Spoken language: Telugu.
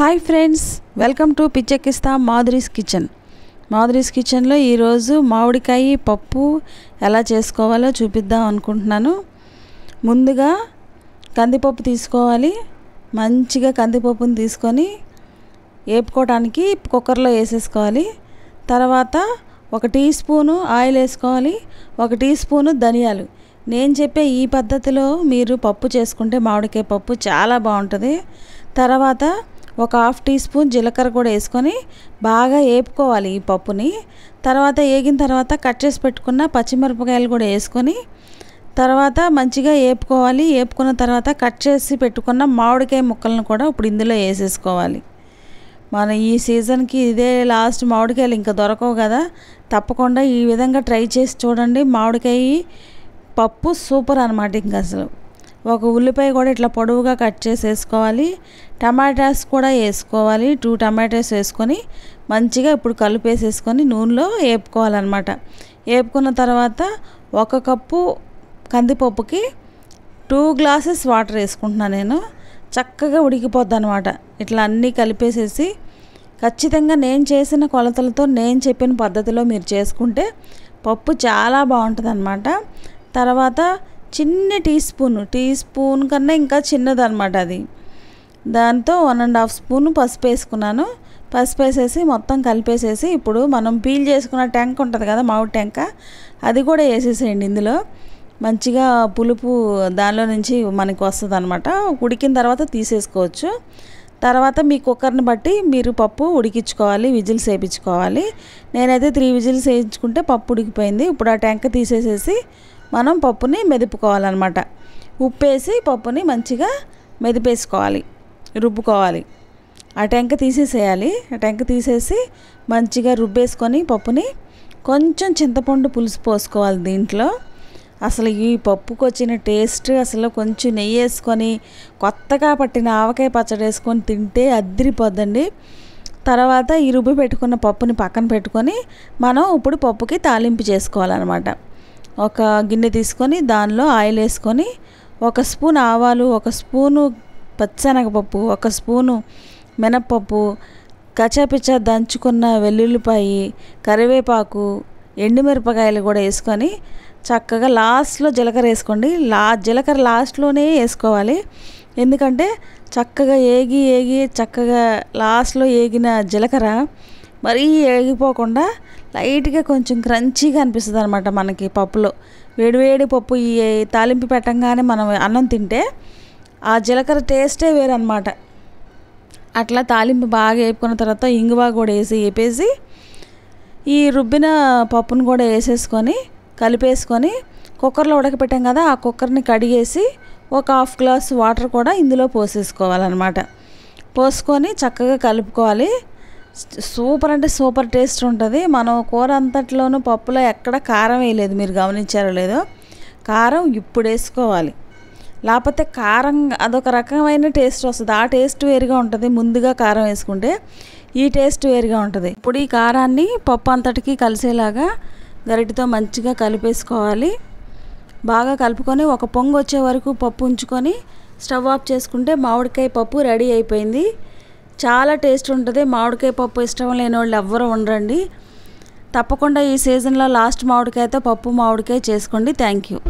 హాయ్ ఫ్రెండ్స్ వెల్కమ్ టు పిచ్చెక్కిస్తా మాధురీస్ కిచెన్ మాధురీస్ కిచెన్లో ఈరోజు మామిడికాయ పప్పు ఎలా చేసుకోవాలో చూపిద్దాం అనుకుంటున్నాను ముందుగా కందిపప్పు తీసుకోవాలి మంచిగా కందిపప్పును తీసుకొని వేపుకోవడానికి కుక్కర్లో వేసేసుకోవాలి తర్వాత ఒక టీ స్పూను ఆయిల్ వేసుకోవాలి ఒక టీ స్పూను ధనియాలు నేను చెప్పే ఈ పద్ధతిలో మీరు పప్పు చేసుకుంటే మామిడికాయ పప్పు చాలా బాగుంటుంది తర్వాత ఒక హాఫ్ టీ స్పూన్ జీలకర్ర కూడా వేసుకొని బాగా వేపుకోవాలి ఈ పప్పుని తర్వాత వేగిన తర్వాత కట్ చేసి పెట్టుకున్న పచ్చిమిరపకాయలు కూడా వేసుకొని తర్వాత మంచిగా వేపుకోవాలి వేపుకున్న తర్వాత కట్ చేసి పెట్టుకున్న మామిడికాయ ముక్కలను కూడా ఇప్పుడు ఇందులో వేసేసుకోవాలి మనం ఈ సీజన్కి ఇదే లాస్ట్ మామిడికాయలు ఇంకా దొరకవు కదా తప్పకుండా ఈ విధంగా ట్రై చేసి చూడండి మామిడికాయ పప్పు సూపర్ అనమాట ఇంకా అసలు ఒక ఉల్లిపాయ కూడా ఇట్లా పొడవుగా కట్ చేసి వేసుకోవాలి టమాటాస్ కూడా వేసుకోవాలి టూ టమాటాస్ వేసుకొని మంచిగా ఇప్పుడు కలిపేసేసుకొని నూనెలో వేపుకోవాలన్నమాట వేపుకున్న తర్వాత ఒక కప్పు కందిపప్పుకి టూ గ్లాసెస్ వాటర్ వేసుకుంటున్నాను నేను చక్కగా ఉడికిపోద్ది అనమాట ఇట్లా అన్నీ కలిపేసేసి ఖచ్చితంగా నేను చేసిన కొలతలతో నేను చెప్పిన పద్ధతిలో మీరు చేసుకుంటే పప్పు చాలా బాగుంటుంది తర్వాత చిన్న టీ స్పూన్ టీ స్పూన్ కన్నా ఇంకా చిన్నదనమాట అది దాంతో వన్ అండ్ హాఫ్ స్పూన్ పసుపు వేసుకున్నాను పసుపు వేసేసి మొత్తం కలిపేసేసి ఇప్పుడు మనం పీల్ చేసుకున్న ట్యాంక్ ఉంటుంది కదా మావి ట్యాంక అది కూడా వేసేసేయండి ఇందులో మంచిగా పులుపు దానిలో నుంచి మనకి వస్తుంది అనమాట ఉడికిన తర్వాత తీసేసుకోవచ్చు తర్వాత మీ కుక్కర్ని బట్టి మీరు పప్పు ఉడికించుకోవాలి విజిల్స్ వేయించుకోవాలి నేనైతే త్రీ విజిల్స్ వేయించుకుంటే పప్పు ఉడికిపోయింది ఇప్పుడు ఆ ట్యాంక్ తీసేసేసి మనం పప్పుని మెదుపుకోవాలన్నమాట ఉప్పేసి పప్పుని మంచిగా మెదిపేసుకోవాలి రుబ్బుకోవాలి ఆ టెంక తీసేసేయాలి ఆ టెంక తీసేసి మంచిగా రుబ్బేసుకొని పప్పుని కొంచెం చింతపండు పులుసు పోసుకోవాలి దీంట్లో అసలు ఈ పప్పుకు వచ్చిన టేస్ట్ అసలు కొంచెం నెయ్యి వేసుకొని కొత్తగా పట్టిన ఆవకాయ పచ్చడి వేసుకొని తింటే అద్దరిపోద్దండి తర్వాత ఈ రుబ్బు పెట్టుకున్న పప్పుని పక్కన పెట్టుకొని మనం ఇప్పుడు పప్పుకి తాలింపు చేసుకోవాలన్నమాట ఒక గిన్నె తీసుకొని దానిలో ఆయిల్ వేసుకొని ఒక స్పూన్ ఆవాలు ఒక స్పూను పచ్చనగపప్పు ఒక స్పూను మినప్పప్పు కచాపిచ్చా దంచుకున్న వెల్లుల్లిపాయి కరివేపాకు ఎండుమిరపకాయలు కూడా వేసుకొని చక్కగా లాస్ట్లో జీలకర్ర వేసుకోండి లా జీలకర్ర లాస్ట్లోనే వేసుకోవాలి ఎందుకంటే చక్కగా ఏగి ఏగి చక్కగా లాస్ట్లో ఏగిన జీలకర్ర మరీ ఏగిపోకుండా లైట్గా కొంచెం క్రంచీగా అనిపిస్తుంది అనమాట మనకి పప్పులో వేడివేడి పప్పు ఈ తాలింపు పెట్టంగానే మనం అన్నం తింటే ఆ జీలకర్ర టేస్టే వేరనమాట అట్లా తాలింపు బాగా వేపుకున్న తర్వాత ఇంగువా కూడా వేసి వేపేసి ఈ రుబ్బిన పప్పును కూడా వేసేసుకొని కలిపేసుకొని కుక్కర్లో ఉడకపెట్టాం కదా ఆ కుక్కర్ని కడిగేసి ఒక హాఫ్ గ్లాస్ వాటర్ కూడా ఇందులో పోసేసుకోవాలన్నమాట పోసుకొని చక్కగా కలుపుకోవాలి సూపర్ అంటే సూపర్ టేస్ట్ ఉంటుంది మనం కూర అంతట్లోనూ పప్పులో ఎక్కడ కారం వేయలేదు మీరు గమనించారో లేదో కారం ఇప్పుడు వేసుకోవాలి లేకపోతే కారం అదొక రకమైన టేస్ట్ వస్తుంది ఆ టేస్ట్ వేరుగా ఉంటుంది ముందుగా కారం వేసుకుంటే ఈ టేస్ట్ వేరుగా ఉంటుంది ఇప్పుడు ఈ కారాన్ని పప్పు అంతటికి కలిసేలాగా గరిటితో మంచిగా కలిపేసుకోవాలి బాగా కలుపుకొని ఒక పొంగు వచ్చే వరకు పప్పు ఉంచుకొని స్టవ్ ఆఫ్ చేసుకుంటే మామిడికాయ పప్పు రెడీ అయిపోయింది చాలా టేస్ట్ ఉంటుంది మామిడికాయ పప్పు ఇష్టం లేని వాళ్ళు ఎవ్వరు ఉండరండి తప్పకుండా ఈ సీజన్లో లాస్ట్ మామిడికాయతో పప్పు మామిడికాయ చేసుకోండి థ్యాంక్ యూ